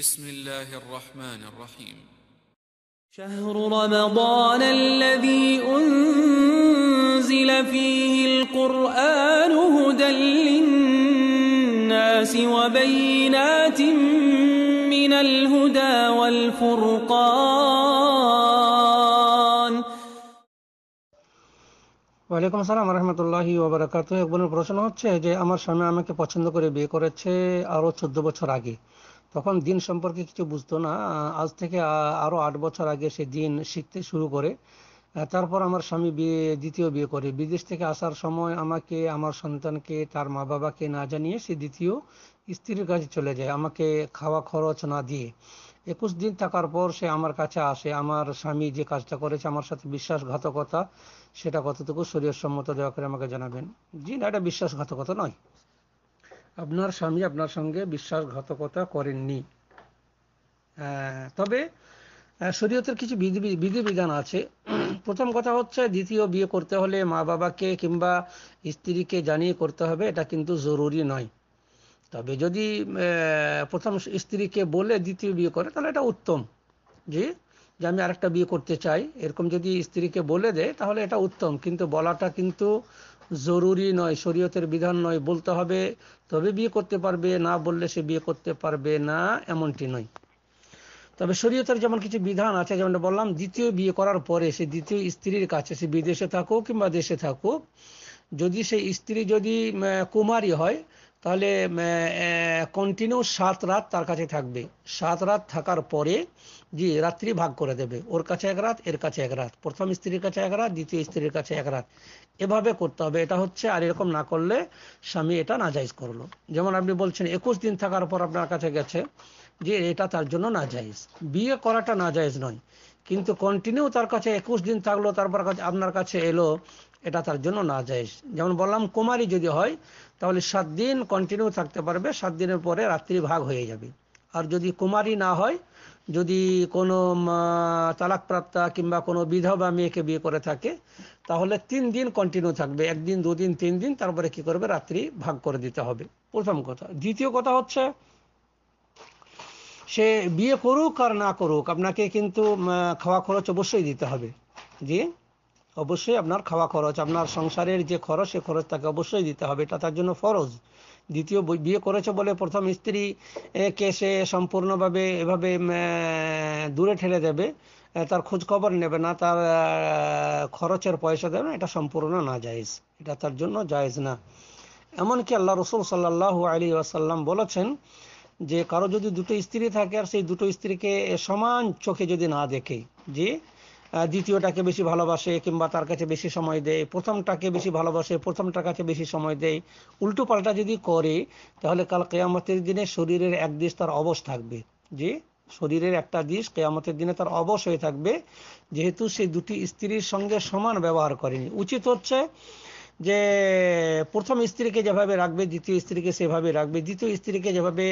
بسم الله الرحمن الرحيم شهر رمضان الذي أنزل فيه القرآن هدى للناس وبينات من الهدى والفرقان ওয়ালাইকুম আসসালাম রহমতুল্লাহি ওবরাকাত একজনের প্রশ্ন হচ্ছে যে আমার স্বামী আমাকে পছন্দ করে বিয়ে করেছে আরও চোদ্দ বছর আগে তখন দিন সম্পর্কে কিছু বুঝতো না আজ থেকে আরও আট বছর আগে সে দিন শিখতে শুরু করে তারপর আমার স্বামী বিয়ে দ্বিতীয় বিয়ে করে বিদেশ থেকে আসার সময় আমাকে আমার সন্তানকে তার মা বাবাকে না জানিয়ে সে দ্বিতীয় স্ত্রীর কাছে চলে যায় আমাকে খাওয়া খরচ না দিয়ে একুশ দিন থাকার পর সে আমার কাছে আসে আমার স্বামী যে কাজটা করেছে আমার সাথে বিশ্বাসঘাতকতা সেটা কতটুকু শরীর সম্মত দয়া করে আমাকে জানাবেন জি না এটা বিশ্বাসঘাতকতা নয় আপনার স্বামী আপনার সঙ্গে বিশ্বাসঘাতকতা করেননি তবে শরীয়তের কিছু বিধিবিধান আছে প্রথম কথা হচ্ছে দ্বিতীয় বিয়ে করতে হলে মা বাবাকে কিংবা স্ত্রীকে জানিয়ে করতে হবে এটা কিন্তু জরুরি নয় তবে যদি প্রথম স্ত্রীকে বলে দ্বিতীয় বিয়ে করে তাহলে এটা উত্তম যে যে আমি আরেকটা বিয়ে করতে চাই এরকম যদি স্ত্রীকে বলে দেয় তাহলে এটা উত্তম কিন্তু বলাটা কিন্তু জরুরি নয় শরীয়তের বিধান নয় বলতে হবে তবে বিয়ে করতে পারবে না বললে সে বিয়ে করতে পারবে না এমনটি নয় তবে শরীয়তের যেমন কিছু বিধান আছে যেমন বললাম দ্বিতীয় বিয়ে করার পরে সে দ্বিতীয় স্ত্রীর কাছে সে বিদেশে থাকুক কিংবা দেশে থাকুক যদি সেই স্ত্রী যদি কুমারী হয় তাহলে কন্টিনিউ সাত রাত তার কাছে থাকবে সাত রাত থাকার পরে জি রাত্রি ভাগ করে দেবে ওর কাছে এক রাত এর কাছে এক রাত প্রথম স্ত্রীর কাছে এক রাত দ্বিতীয় স্ত্রীর কাছে এক রাত এভাবে করতে হবে এটা হচ্ছে আর এরকম না করলে স্বামী এটা নাজাইজ করলো যেমন আপনি বলছেন একুশ দিন থাকার পর আপনার কাছে গেছে যে এটা তার জন্য নাজাইজ বিয়ে করাটা নাজাইজ নয় কিন্তু কন্টিনিউ তার কাছে একুশ দিন থাকলো তারপর কাছে আপনার কাছে এলো এটা তার জন্য না যায় যেমন বললাম কুমারী যদি হয় তাহলে সাত দিন কন্টিনিউ থাকতে পারবে সাত দিনের পরে রাত্রি ভাগ হয়ে যাবে আর যদি কুমারী না হয় যদি কোনো তালাকপ্রাপ্তা কিংবা কোনো বিধবা মেয়েকে বিয়ে করে থাকে তাহলে তিন দিন কন্টিনিউ থাকবে একদিন দুদিন তিন দিন তারপরে কি করবে রাত্রি ভাগ করে দিতে হবে প্রথম কথা দ্বিতীয় কথা হচ্ছে সে বিয়ে করুক আর না করুক আপনাকে কিন্তু খাওয়া খরচ অবশ্যই দিতে হবে জি অবশ্যই আপনার খাওয়া খরচ আপনার সংসারের যে খরচ সে খরচ তাকে অবশ্যই দিতে হবে এটা তার জন্য ফরজ দ্বিতীয় বিয়ে করেছে বলে প্রথম স্ত্রী কে সে সম্পূর্ণভাবে এভাবে দূরে ঠেলে দেবে তার খোঁজ খবর নেবে না তার খরচের পয়সা দেবে না এটা সম্পূর্ণ না জায়েজ এটা তার জন্য জায়েজ না এমনকি আল্লাহ রসুল সাল্লাহ আলী আসাল্লাম বলেছেন যে কারো যদি দুটো স্ত্রী থাকে আর সেই দুটো স্ত্রীকে সমান চোখে যদি না দেখে যে দ্বিতীয়টাকে বেশি ভালোবাসে কিংবা তার কাছে বেশি সময় দেয় প্রথমটাকে বেশি ভালোবাসে প্রথমটার কাছে বেশি সময় দেয় উল্টো পাল্টা যদি করে তাহলে কাল কেয়ামতের দিনে শরীরের এক দিশ তার অবশ থাকবে যে শরীরের একটা দিশ কেয়ামতের দিনে তার অবশ হয়ে থাকবে যেহেতু সেই দুটি স্ত্রীর সঙ্গে সমান ব্যবহার করেনি উচিত হচ্ছে যে প্রথম স্ত্রীকে যেভাবে রাখবে দ্বিতীয় স্ত্রীকে সেভাবে রাখবে দ্বিতীয় স্ত্রীকে যেভাবে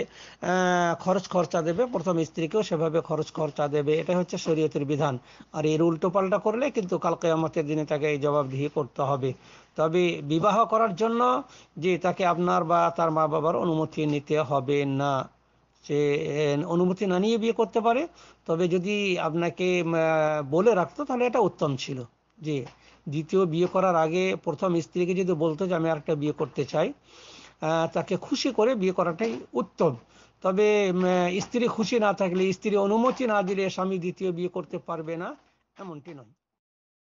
খরচ খরচা দেবে প্রথম স্ত্রীকেও সেভাবে খরচ খরচা দেবে এটা হচ্ছে শরীয়তের বিধান আর এর উল্টো পাল্টা করলে কিন্তু কাল কেয়ামতের দিনে তাকে এই জবাবদিহি করতে হবে তবে বিবাহ করার জন্য যে তাকে আপনার বা তার মা বাবার অনুমতি নিতে হবে না সে অনুমতি না নিয়ে বিয়ে করতে পারে তবে যদি আপনাকে বলে রাখতো তাহলে এটা উত্তম ছিল যে দ্বিতীয় বিয়ে করার আগে প্রথম স্ত্রীকে যদি বলতো যে আমি আরেকটা বিয়ে করতে চাই তাকে খুশি করে বিয়ে করাটাই উত্তম তবে স্ত্রী খুশি না থাকলে স্ত্রী অনুমতি না দিলে স্বামী দ্বিতীয় বিয়ে করতে পারবে না এমনটি নয়